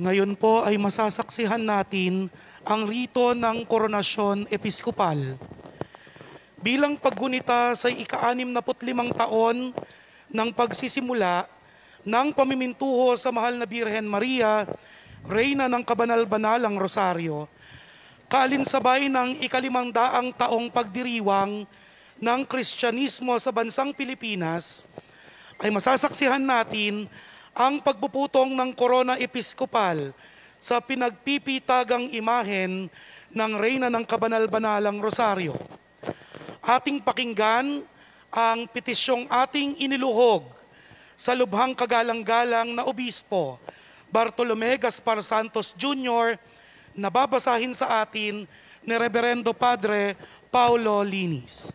Ngayon po ay masasaksihan natin ang rito ng koronasyon episkopal. Bilang paggunita sa ika-65 taon ng pagsisimula ng pamimintuho sa mahal na Birhen Maria, Reyna ng Kabanal-Banalang Rosario, kalinsabay ng ikalimandaang taong pagdiriwang ng Kristyanismo sa bansang Pilipinas, ay masasaksihan natin ang pagpuputong ng Corona Episcopal sa pinagpipitagang imahen ng Reyna ng Kabanal-Banalang Rosario. Ating pakinggan ang petisyong ating iniluhog sa lubhang kagalang-galang na obispo Bartolome Gaspar Santos Jr. na babasahin sa atin ni Reverendo Padre Paulo Linis.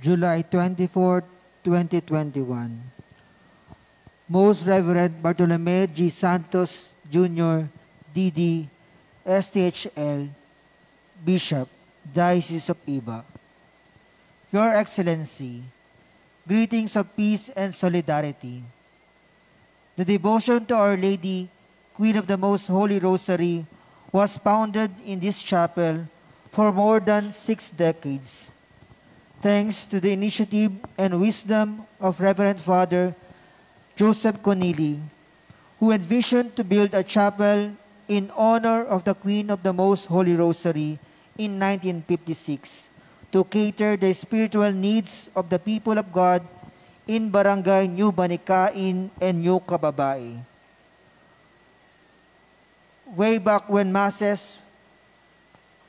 July 24, 2021. Most Reverend Bartolome G. Santos Jr., D.D., STHL, Bishop, Diocese of Iba. Your Excellency, greetings of peace and solidarity. The devotion to Our Lady, Queen of the Most Holy Rosary, was founded in this chapel for more than six decades thanks to the initiative and wisdom of Reverend Father Joseph Connelly, who envisioned to build a chapel in honor of the Queen of the Most Holy Rosary in 1956 to cater the spiritual needs of the people of God in Barangay New Banikain and New Kababai. Way back when masses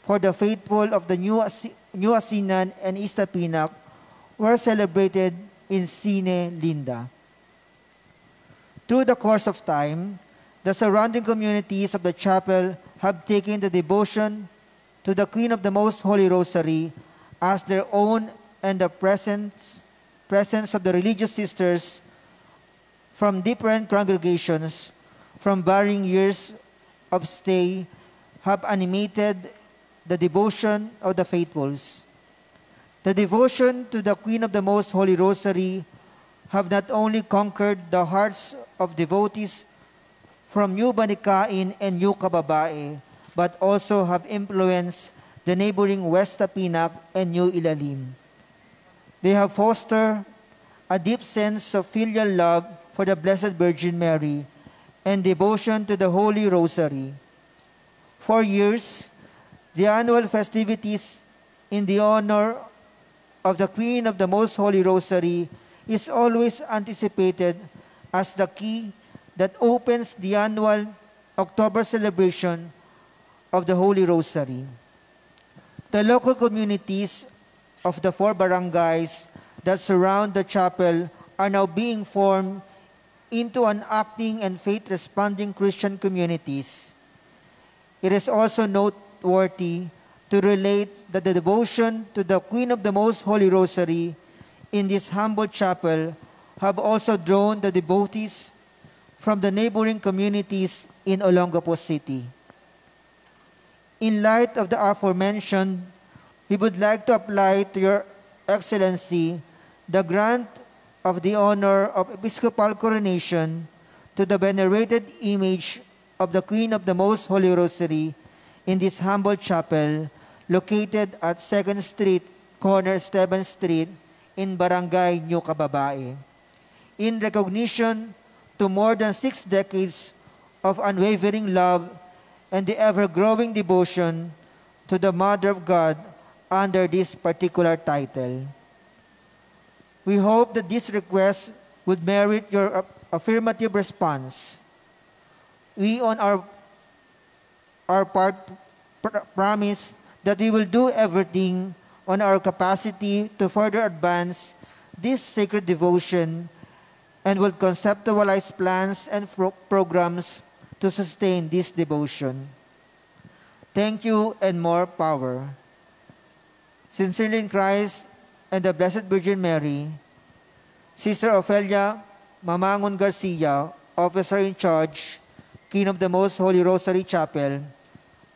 for the faithful of the new New Asinan, and Ista Pinak were celebrated in Sine Linda. Through the course of time, the surrounding communities of the chapel have taken the devotion to the Queen of the Most Holy Rosary as their own and the presence, presence of the religious sisters from different congregations from varying years of stay have animated the devotion of the faithfuls. The devotion to the Queen of the Most Holy Rosary have not only conquered the hearts of devotees from New Banikain and New Kababae, but also have influenced the neighboring West Tapinak and New Ilalim. They have fostered a deep sense of filial love for the Blessed Virgin Mary and devotion to the Holy Rosary. For years, the annual festivities in the honor of the Queen of the Most Holy Rosary is always anticipated as the key that opens the annual October celebration of the Holy Rosary. The local communities of the four barangays that surround the chapel are now being formed into an acting and faith-responding Christian communities. It is also noted worthy to relate that the devotion to the Queen of the Most Holy Rosary in this humble chapel have also drawn the devotees from the neighboring communities in Olongapo City. In light of the aforementioned, we would like to apply to Your Excellency the grant of the honor of Episcopal coronation to the venerated image of the Queen of the Most Holy Rosary in this humble chapel located at 2nd Street, corner 7th Street in Barangay New Kababae. In recognition to more than six decades of unwavering love and the ever-growing devotion to the Mother of God under this particular title. We hope that this request would merit your affirmative response. We on our our part pr promise that we will do everything on our capacity to further advance this sacred devotion and will conceptualize plans and pro programs to sustain this devotion. Thank you and more power. Sincerely in Christ and the Blessed Virgin Mary, Sister Ophelia Mamangon Garcia, Officer in Charge, King of the Most Holy Rosary Chapel,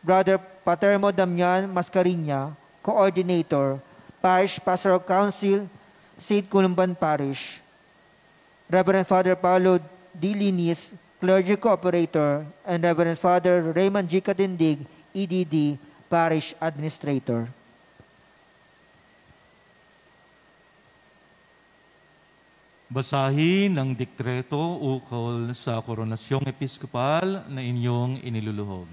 Brother Patermo Damian Mascarinya, Coordinator, Parish Pastoral Council, St. Columban Parish. Reverend Father Paolo D. Linis, Clergy Cooperator, and Reverend Father Raymond G. Katindig, EDD, Parish Administrator. Basahin ang dekreto ukol sa koronasyong episkopal na inyong iniluluhog.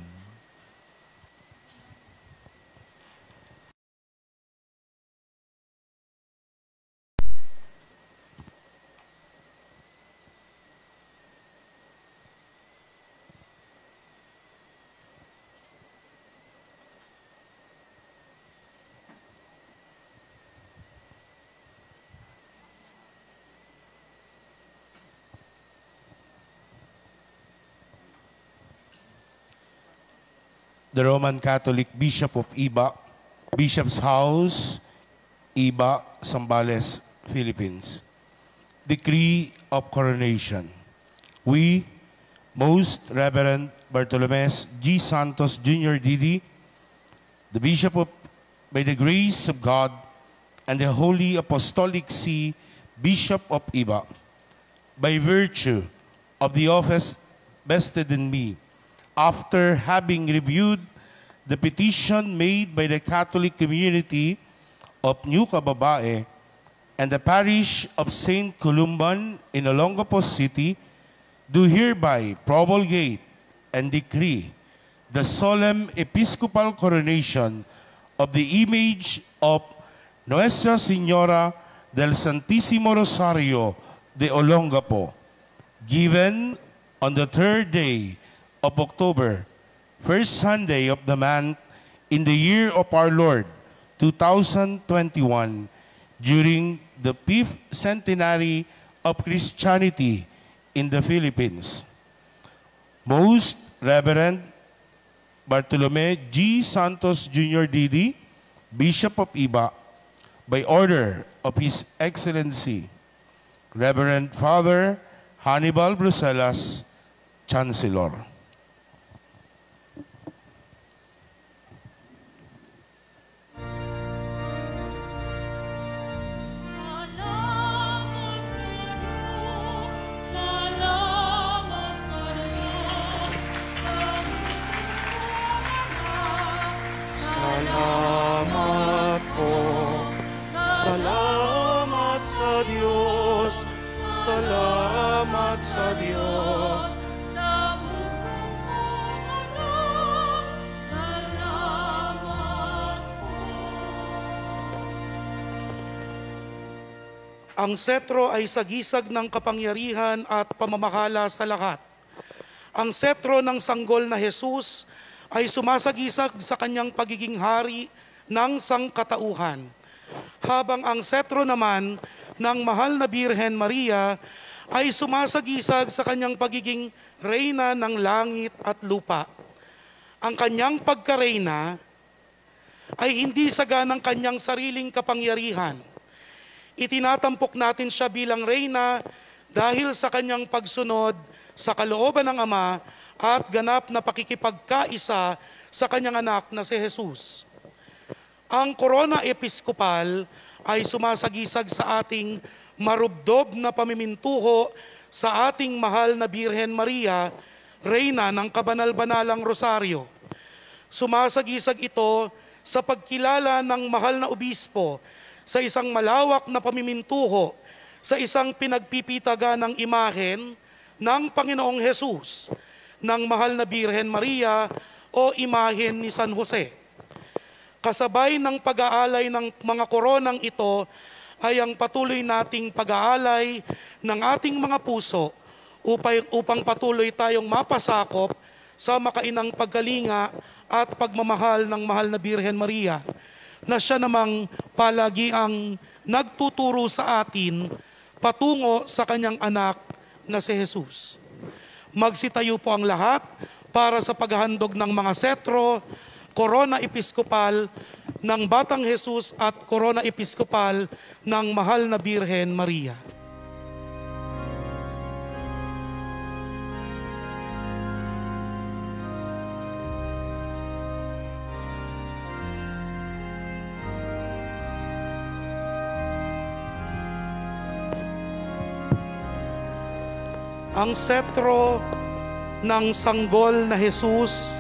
the Roman Catholic Bishop of Iba, Bishop's House, Iba, Sambales, Philippines. Decree of Coronation. We, Most Reverend Bartolomes G. Santos Jr. D.D., the Bishop of, by the grace of God, and the Holy Apostolic See, Bishop of Iba, by virtue of the office vested in me, after having reviewed the petition made by the Catholic community of New Cababae and the parish of St. Columban in Olongapo City, do hereby promulgate and decree the solemn episcopal coronation of the image of Nuestra Señora del Santísimo Rosario de Olongapo, given on the third day of October, first Sunday of the month in the year of our Lord, 2021, during the fifth centenary of Christianity in the Philippines. Most Reverend Bartolome G. Santos Jr. D.D., Bishop of Iba, by order of His Excellency, Reverend Father Hannibal Bruselas, Chancellor. sa Diyos. Salamat sa Diyos. Ang setro ay sagisag ng kapangyarihan at pamamahala sa lahat. Ang setro ng sanggol na Jesus ay sumasagisag sa kanyang pagiging hari ng sangkatauhan habang ang setro naman ng mahal na Birhen Maria ay sumasagisag sa kanyang pagiging reyna ng langit at lupa. Ang kanyang pagkareyna ay hindi saga ng kanyang sariling kapangyarihan. Itinatampok natin siya bilang reyna dahil sa kanyang pagsunod sa kalooban ng Ama at ganap na pakikipagkaisa sa kanyang anak na si Jesus. Ang korona episkopal ay sumasagisag sa ating marubdob na pamimintuho sa ating mahal na Birhen Maria, Reyna ng Kabanal-Banalang Rosaryo. Sumasagisag ito sa pagkilala ng mahal na obispo sa isang malawak na pamimintuho sa isang pinagpipitaga ng imahen ng Panginoong Hesus, ng mahal na Birhen Maria o imahen ni San Jose Kasabay ng pag-aalay ng mga koronang ito ay ang patuloy nating pag-aalay ng ating mga puso upang, upang patuloy tayong mapasakop sa makainang paggalinga at pagmamahal ng mahal na Birhen Maria na siya namang palagi ang nagtuturo sa atin patungo sa kanyang anak na si Jesus. Magsitayo po ang lahat para sa paghahandog ng mga setro Corona Episcopal ng Batang Jesus at Corona Episcopal ng Mahal na Birhen Maria. Ang setro ng sanggol na Jesus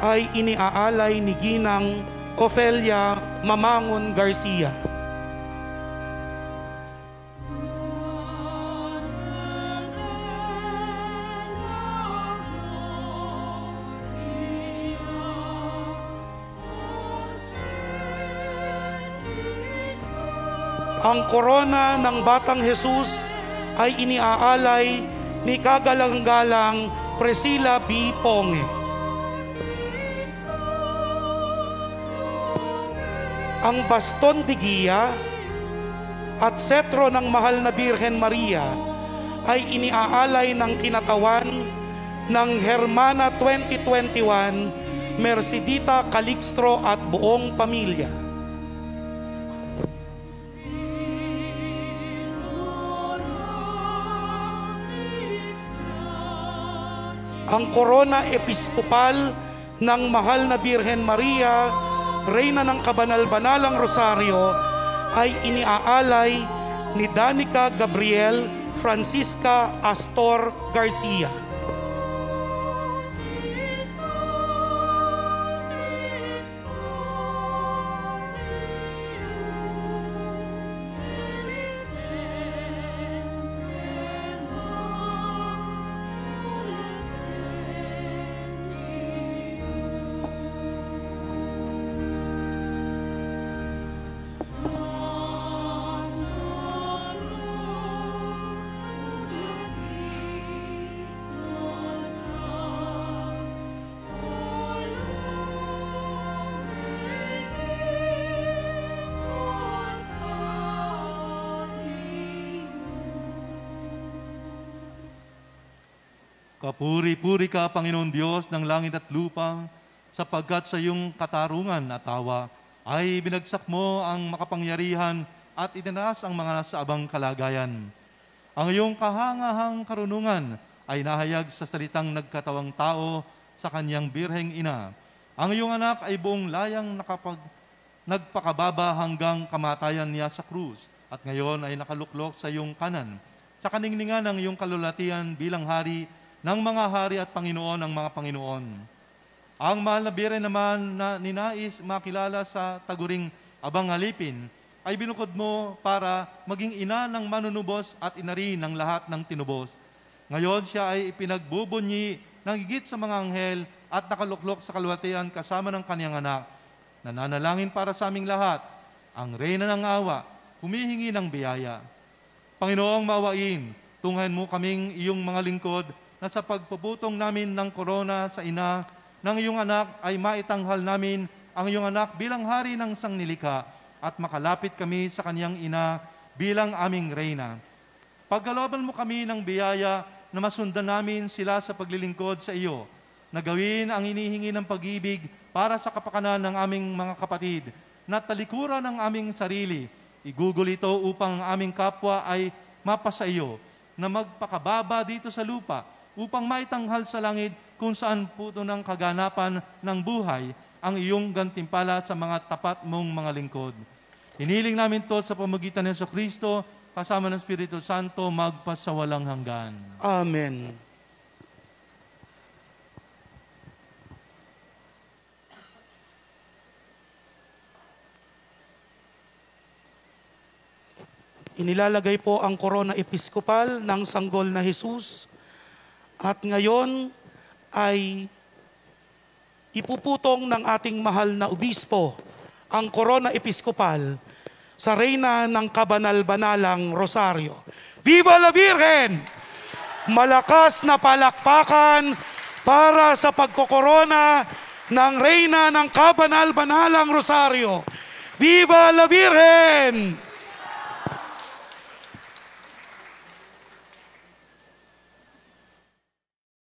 ay iniaalay ni Ginang Ofelia Mamangon Garcia. Ang korona ng Batang Jesus ay iniaalay ni kagalanggalang galang Priscilla B. Ponge. ang baston de Gia at setro ng mahal na Birhen Maria ay iniaalay ng kinatawan ng Hermana 2021, Mercedita Calixtro at buong pamilya. ang korona episkopal ng mahal na Birhen Maria Reyna ng Kabanal-Banalang Rosario ay iniaalay ni Danica Gabriel Francisca Astor Garcia. Kapuri-puri ka, Panginoon Diyos, ng langit at lupa, sapagkat sa iyong katarungan at tawa ay binagsak mo ang makapangyarihan at itinaas ang mga nasa abang kalagayan. Ang iyong kahangahang karunungan ay nahayag sa salitang nagkatawang tao sa kanyang birheng ina. Ang iyong anak ay buong layang nakapag, nagpakababa hanggang kamatayan niya sa krus at ngayon ay nakaluklok sa iyong kanan. Sa kaningningan ng iyong kalulatian bilang hari, ng mga hari at Panginoon ng mga Panginoon. Ang mahal na biyere naman na ninais makilala sa taguring abang halipin ay binukod mo para maging ina ng manunubos at inari ng lahat ng tinubos. Ngayon siya ay ipinagbubunyi ng higit sa mga anghel at nakaluklok sa kalwatian kasama ng kaniyang anak. Nananalangin para sa aming lahat, ang reyna ng awa, humihingi ng biyaya. Panginoong mawain, tunghan mo kaming iyong mga lingkod na sa pagpubutong namin ng korona sa ina ng iyong anak ay maitanghal namin ang iyong anak bilang hari ng sangnilika at makalapit kami sa kaniyang ina bilang aming reyna. Paggaloban mo kami ng biyaya na masundan namin sila sa paglilingkod sa iyo, na gawin ang inihingi ng pag-ibig para sa kapakanan ng aming mga kapatid, na talikuran ng aming sarili. Igugol ito upang ang aming kapwa ay mapasa iyo, na magpakababa dito sa lupa, upang maitanghal sa langit kung saan puto ng kaganapan ng buhay ang iyong gantimpala sa mga tapat mong mga lingkod. Hiniling namin to sa pamagitan ng Kristo kasama ng Espiritu Santo magpasawalang hanggan. Amen. Inilalagay po ang korona episkopal ng sanggol na Hesus at ngayon ay ipuputong ng ating mahal na obispo ang korona episkopal sa reyna ng kabanal-banalang Rosario. Viva la Virgen! Malakas na palakpakan para sa pagkokorona ng reyna ng kabanal-banalang Rosario. Viva la Virgen!